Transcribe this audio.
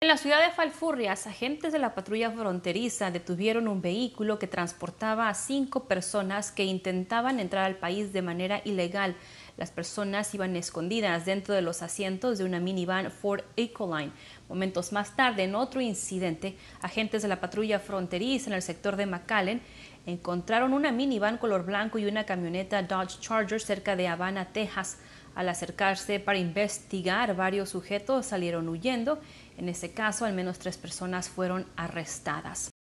En la ciudad de Falfurrias, agentes de la patrulla fronteriza detuvieron un vehículo que transportaba a cinco personas que intentaban entrar al país de manera ilegal. Las personas iban escondidas dentro de los asientos de una minivan Ford Ecoline. Momentos más tarde, en otro incidente, agentes de la patrulla fronteriza en el sector de McAllen encontraron una minivan color blanco y una camioneta Dodge Charger cerca de Habana, Texas. Al acercarse para investigar, varios sujetos salieron huyendo. En ese caso, al menos tres personas fueron arrestadas.